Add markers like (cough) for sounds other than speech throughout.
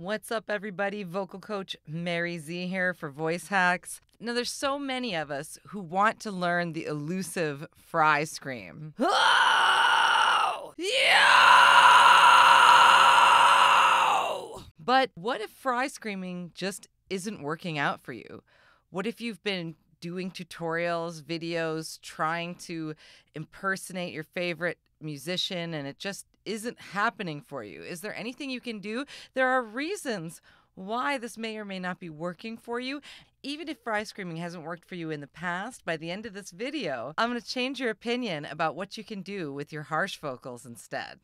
What's up, everybody? Vocal coach Mary Z here for Voice Hacks. Now, there's so many of us who want to learn the elusive fry scream. Oh! (laughs) Yeah! But what if fry screaming just isn't working out for you? What if you've been doing tutorials, videos, trying to impersonate your favorite musician and it just isn't happening for you? Is there anything you can do? There are reasons why this may or may not be working for you. Even if fry screaming hasn't worked for you in the past, by the end of this video, I'm going to change your opinion about what you can do with your harsh vocals instead.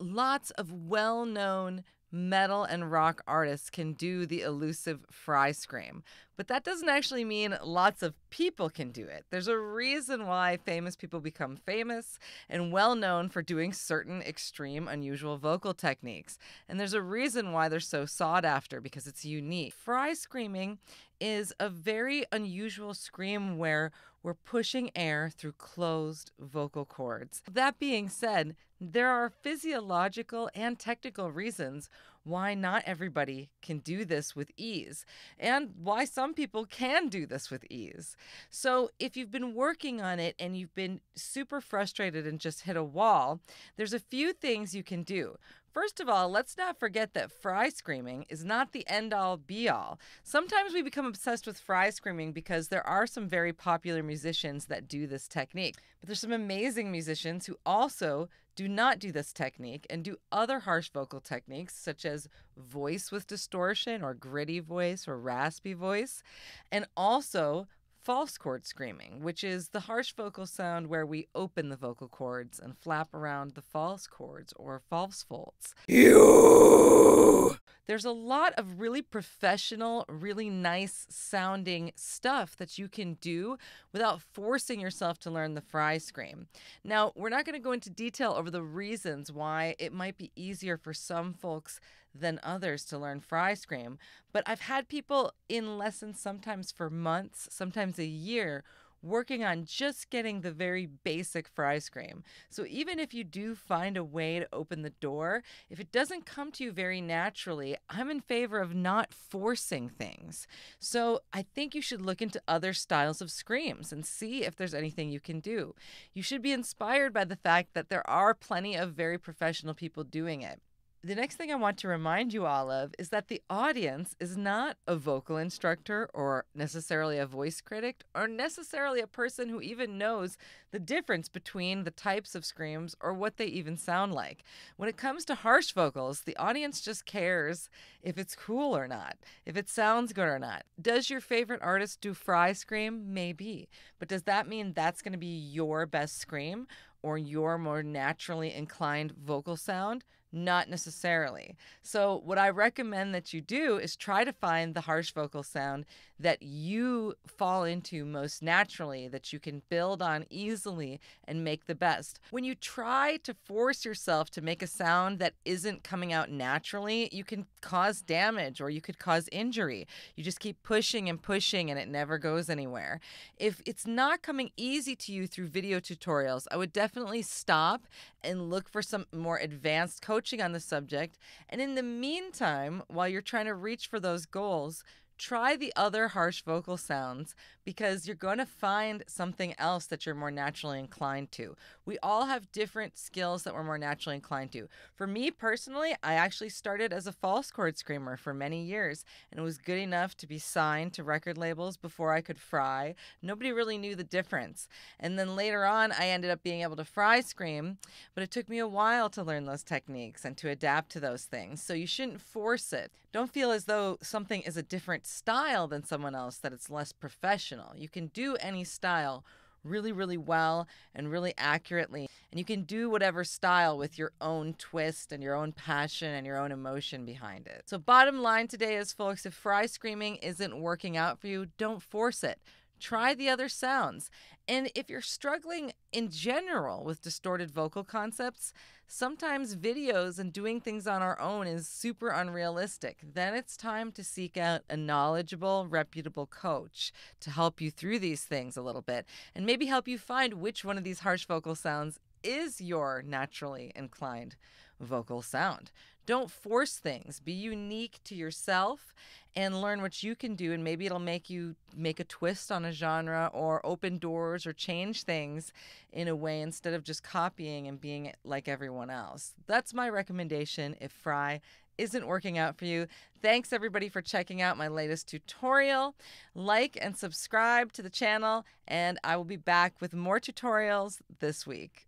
Lots of well known metal and rock artists can do the elusive fry scream, but that doesn't actually mean lots of people can do it. There's a reason why famous people become famous and well known for doing certain extreme, unusual vocal techniques. And there's a reason why they're so sought after because it's unique. Fry screaming is a very unusual scream where we're pushing air through closed vocal cords. That being said, there are physiological and technical reasons why not everybody can do this with ease and why some people can do this with ease. So, if you've been working on it and you've been super frustrated and just hit a wall, there's a few things you can do. First of all, let's not forget that fry screaming is not the end all be all. Sometimes we become obsessed with fry screaming because there are some very popular musicians that do this technique. But there's some amazing musicians who also do not do this technique and do other harsh vocal techniques such as voice with distortion or gritty voice or raspy voice, and also false chord screaming, which is the harsh vocal sound where we open the vocal cords and flap around the false chords or false folds. You. There's a lot of really professional, really nice sounding stuff that you can do without forcing yourself to learn the fry scream. Now, we're not going to go into detail over the reasons why it might be easier for some folks than others to learn fry scream, but I've had people in lessons sometimes for months, sometimes a year working on just getting the very basic for ice cream. So even if you do find a way to open the door, if it doesn't come to you very naturally, I'm in favor of not forcing things. So I think you should look into other styles of screams and see if there's anything you can do. You should be inspired by the fact that there are plenty of very professional people doing it. The next thing I want to remind you all of is that the audience is not a vocal instructor or necessarily a voice critic or necessarily a person who even knows the difference between the types of screams or what they even sound like. When it comes to harsh vocals, the audience just cares if it's cool or not, if it sounds good or not. Does your favorite artist do fry scream? Maybe. But does that mean that's going to be your best scream or your more naturally inclined vocal sound? Not necessarily. So, what I recommend that you do is try to find the harsh vocal sound that you fall into most naturally, that you can build on easily and make the best. When you try to force yourself to make a sound that isn't coming out naturally, you can cause damage or you could cause injury. You just keep pushing and pushing and it never goes anywhere. If it's not coming easy to you through video tutorials, I would definitely stop and look for some more advanced coaching on the subject. And in the meantime, while you're trying to reach for those goals, try the other harsh vocal sounds because you're going to find something else that you're more naturally inclined to. We all have different skills that we're more naturally inclined to. For me personally, I actually started as a false chord screamer for many years and it was good enough to be signed to record labels before I could fry. Nobody really knew the difference. And then later on, I ended up being able to fry scream, but it took me a while to learn those techniques and to adapt to those things. So you shouldn't force it. Don't feel as though something is a different style than someone else that it's less professional. You can do any style really, really well and really accurately. And you can do whatever style with your own twist and your own passion and your own emotion behind it. So, bottom line today is, folks, if fry screaming isn't working out for you, don't force it. Try the other sounds. And if you're struggling in general with distorted vocal concepts, sometimes videos and doing things on our own is super unrealistic. Then it's time to seek out a knowledgeable, reputable coach to help you through these things a little bit and maybe help you find which one of these harsh vocal sounds is your naturally inclined vocal sound. Don't force things. Be unique to yourself and learn what you can do. And maybe it'll make you make a twist on a genre or open doors or change things in a way instead of just copying and being like everyone else. That's my recommendation if Fry isn't working out for you. Thanks everybody for checking out my latest tutorial. Like and subscribe to the channel, and I will be back with more tutorials this week.